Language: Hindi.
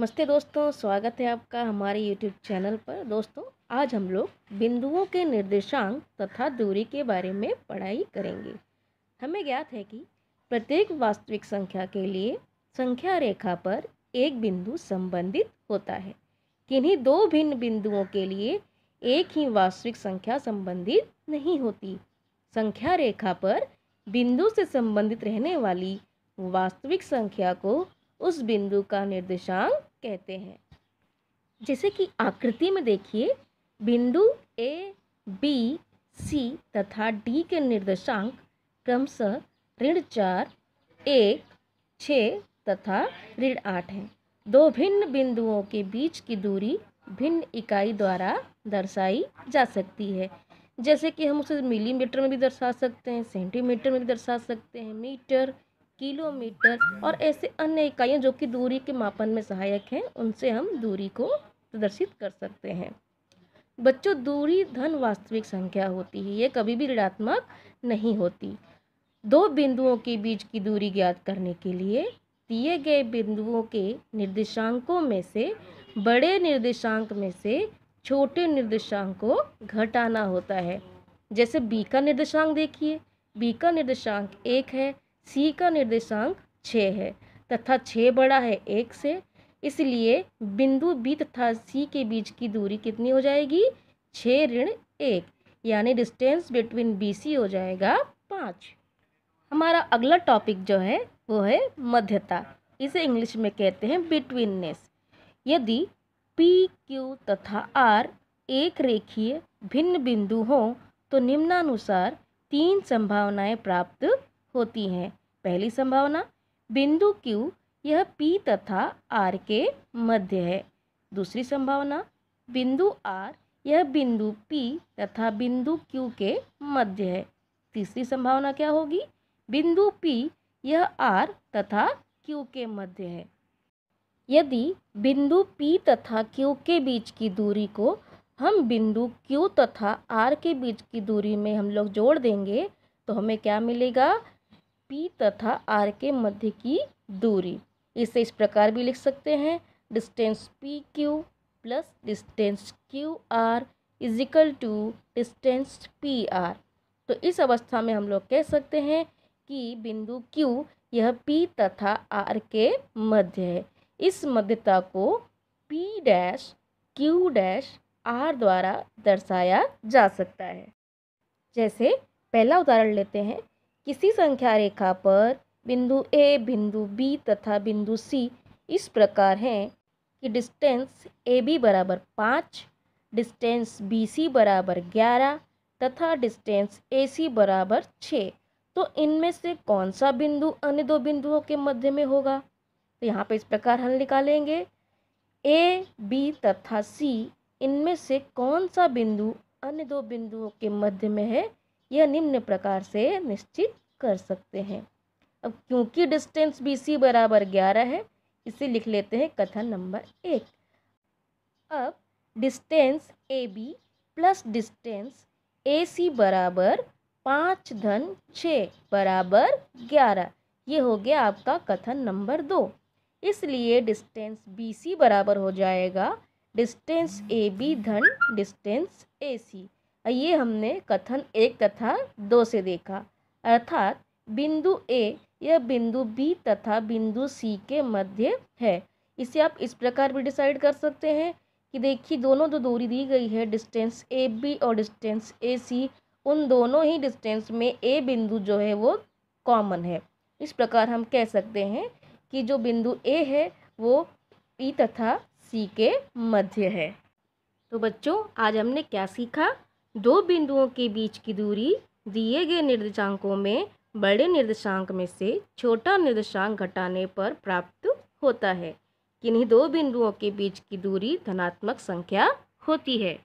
नमस्ते दोस्तों स्वागत है आपका हमारे यूट्यूब चैनल पर दोस्तों आज हम लोग बिंदुओं के निर्देशांक तथा दूरी के बारे में पढ़ाई करेंगे हमें ज्ञात है कि प्रत्येक वास्तविक संख्या के लिए संख्या रेखा पर एक बिंदु संबंधित होता है किन्हीं दो भिन्न बिंदुओं के लिए एक ही वास्तविक संख्या संबंधित नहीं होती संख्या रेखा पर बिंदु से संबंधित रहने वाली वास्तविक संख्या को उस बिंदु का निर्देशांक कहते हैं जैसे कि आकृति में देखिए बिंदु ए बी सी तथा डी के निर्देशांक क्रमशः ऋण चार एक छः तथा ऋण आठ हैं दो भिन्न बिंदुओं के बीच की दूरी भिन्न इकाई द्वारा दर्शाई जा सकती है जैसे कि हम उसे मिलीमीटर में भी दर्शा सकते हैं सेंटीमीटर में भी दर्शा सकते हैं मीटर किलोमीटर और ऐसे अन्य इकाइयाँ जो कि दूरी के मापन में सहायक हैं उनसे हम दूरी को प्रदर्शित कर सकते हैं बच्चों दूरी धन वास्तविक संख्या होती है ये कभी भी ऋणात्मक नहीं होती दो बिंदुओं के बीच की दूरी ज्ञात करने के लिए दिए गए बिंदुओं के निर्देशांकों में से बड़े निर्देशांक में से छोटे निर्देशांक को घटाना होता है जैसे बी का निर्देशांक देखिए बी का निर्देशांक एक है सी का निर्देशांक छः है तथा छः बड़ा है एक से इसलिए बिंदु बी तथा सी के बीच की दूरी कितनी हो जाएगी छः ऋण एक यानी डिस्टेंस बिटवीन बी सी हो जाएगा पाँच हमारा अगला टॉपिक जो है वो है मध्यता इसे इंग्लिश में कहते हैं बिटवीननेस यदि पी क्यू तथा आर एक रेखीय भिन्न बिंदु हों तो निम्नानुसार तीन संभावनाएं प्राप्त होती हैं पहली संभावना बिंदु Q यह P तथा R के मध्य है दूसरी संभावना बिंदु R यह बिंदु P तथा बिंदु Q के मध्य है तीसरी संभावना क्या होगी बिंदु P यह R तथा Q के मध्य है यदि बिंदु P तथा Q के बीच की दूरी को हम बिंदु Q तथा R के बीच की दूरी में हम लोग जोड़ देंगे तो हमें क्या मिलेगा पी तथा आर के मध्य की दूरी इसे इस प्रकार भी लिख सकते हैं distance P Q plus distance Q R is equal to distance P R तो इस अवस्था में हम लोग कह सकते हैं कि बिंदु क्यू यह पी तथा आर के मध्य है इस मध्यता को P dash Q dash R द्वारा दर्शाया जा सकता है जैसे पहला उदाहरण लेते हैं किसी संख्या रेखा पर बिंदु ए बिंदु बी तथा बिंदु सी इस प्रकार हैं कि डिस्टेंस ए बी बराबर पाँच डिस्टेंस बी सी बराबर ग्यारह तथा डिस्टेंस ए सी बराबर छः तो इनमें से कौन सा बिंदु अन्य दो बिंदुओं के मध्य में होगा तो यहाँ पे इस प्रकार हल निकालेंगे ए बी तथा सी इनमें से कौन सा बिंदु अन्य दो बिंदुओं के मध्य में है यह निम्न प्रकार से निश्चित कर सकते हैं अब क्योंकि डिस्टेंस बी सी बराबर ग्यारह है इसे लिख लेते हैं कथन नंबर एक अब distance A B plus distance A C बराबर पाँच धन छः बराबर ग्यारह ये हो गया आपका कथन नंबर दो इसलिए डिस्टेंस बी सी बराबर हो जाएगा डिस्टेंस ए बी धन डिस्टेंस ए सी ये हमने कथन एक तथा दो से देखा अर्थात बिंदु ए यह बिंदु बी तथा बिंदु सी के मध्य है इसे आप इस प्रकार भी डिसाइड कर सकते हैं कि देखिए दोनों जो तो दो दूरी दी गई है डिस्टेंस ए बी और डिस्टेंस ए सी उन दोनों ही डिस्टेंस में ए बिंदु जो है वो कॉमन है इस प्रकार हम कह सकते हैं कि जो बिंदु ए है वो ई e तथा सी के मध्य है तो बच्चों आज हमने क्या सीखा दो बिंदुओं के बीच की दूरी दिए गए निर्देशांकों में बड़े निर्देशांक में से छोटा निर्देशांक घटाने पर प्राप्त होता है किन्हीं दो बिंदुओं के बीच की दूरी धनात्मक संख्या होती है